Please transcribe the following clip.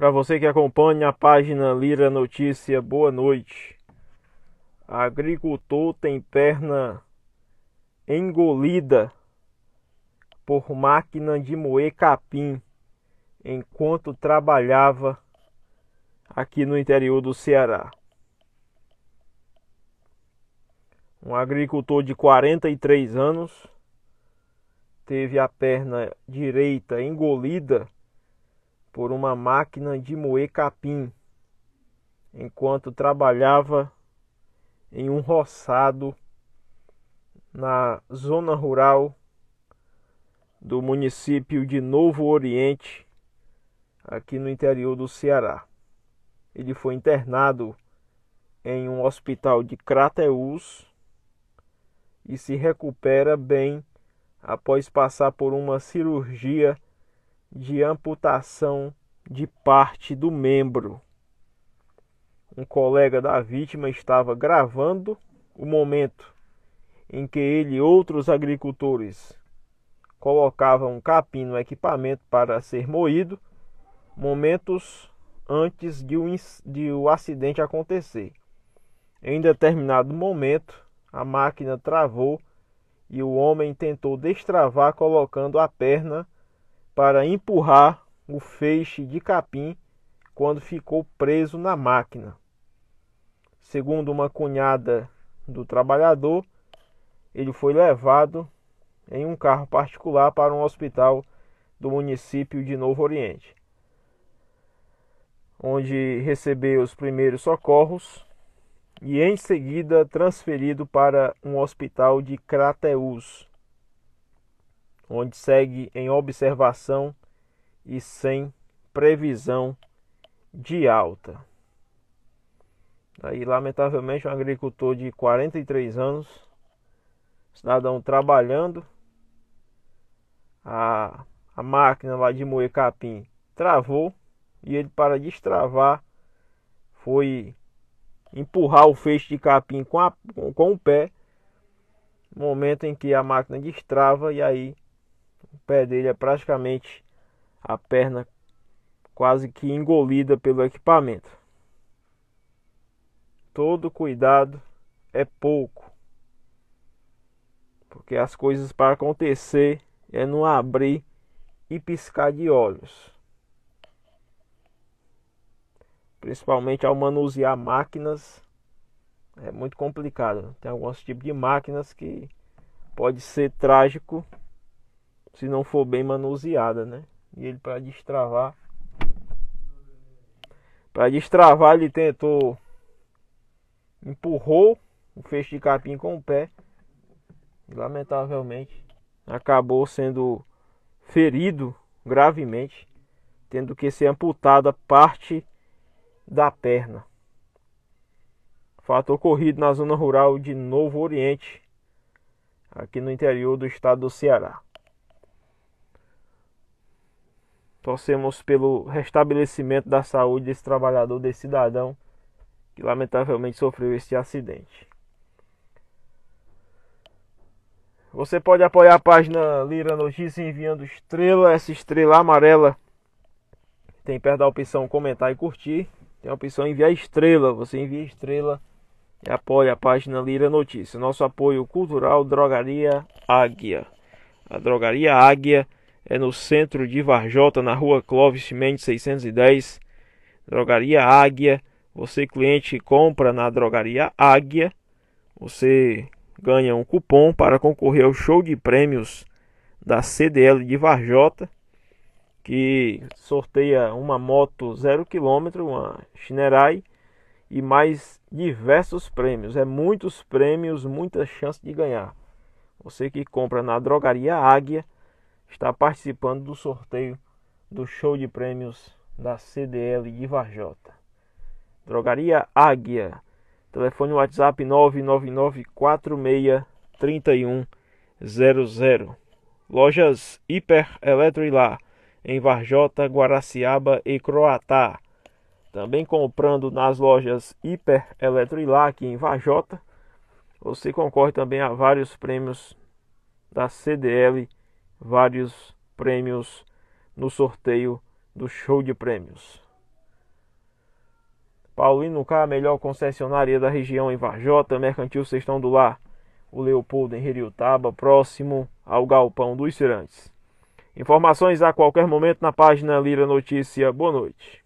Para você que acompanha a página Lira Notícia, boa noite. Agricultor tem perna engolida por máquina de moer capim enquanto trabalhava aqui no interior do Ceará. Um agricultor de 43 anos teve a perna direita engolida por uma máquina de moer capim, enquanto trabalhava em um roçado na zona rural do município de Novo Oriente, aqui no interior do Ceará. Ele foi internado em um hospital de Crateús e se recupera bem após passar por uma cirurgia de amputação de parte do membro. Um colega da vítima estava gravando o momento em que ele e outros agricultores colocavam capim no equipamento para ser moído, momentos antes de o, de o acidente acontecer. Em determinado momento, a máquina travou e o homem tentou destravar colocando a perna para empurrar o feixe de capim quando ficou preso na máquina. Segundo uma cunhada do trabalhador, ele foi levado em um carro particular para um hospital do município de Novo Oriente, onde recebeu os primeiros socorros e em seguida transferido para um hospital de Crateús, onde segue em observação e sem previsão de alta. Aí, lamentavelmente, um agricultor de 43 anos, cidadão trabalhando, a, a máquina lá de moer capim travou e ele, para destravar, foi empurrar o feixe de capim com, a, com o pé. Momento em que a máquina destrava e aí o pé dele é praticamente a perna quase que engolida pelo equipamento. Todo cuidado é pouco. Porque as coisas para acontecer é não abrir e piscar de olhos. Principalmente ao manusear máquinas, é muito complicado. Tem alguns tipos de máquinas que pode ser trágico se não for bem manuseada, né? E ele para destravar para destravar ele tentou empurrou o feixe de capim com o pé. Lamentavelmente acabou sendo ferido gravemente, tendo que ser amputada parte da perna. Fato ocorrido na zona rural de Novo Oriente, aqui no interior do estado do Ceará. Torcemos pelo restabelecimento da saúde desse trabalhador, desse cidadão que lamentavelmente sofreu este acidente. Você pode apoiar a página Lira Notícias enviando estrela, essa estrela amarela. Tem perto da opção comentar e curtir. Tem a opção enviar estrela. Você envia estrela e apoia a página Lira Notícias. Nosso apoio cultural, Drogaria Águia. A Drogaria Águia é no centro de Varjota, na rua Clóvis Mendes 610, Drogaria Águia. Você, cliente, compra na Drogaria Águia. Você ganha um cupom para concorrer ao show de prêmios da CDL de Varjota, que sorteia uma moto 0 km, uma Shinerai e mais diversos prêmios. É muitos prêmios, muita chance de ganhar. Você que compra na Drogaria Águia está participando do sorteio do show de prêmios da CDL de Varjota. Drogaria Águia. Telefone WhatsApp 999463100. Lojas Hiper Eletroilá em Varjota, Guaraciaba e Croatá. Também comprando nas lojas Hiper Eletroilá aqui em Varjota, você concorre também a vários prêmios da CDL vários prêmios no sorteio do show de prêmios. Paulino K, melhor concessionária da região em Varjota, Mercantil Sextão do Lar, o Leopoldo em Heriutaba, próximo ao Galpão dos Cirantes. Informações a qualquer momento na página Lira Notícia. Boa noite.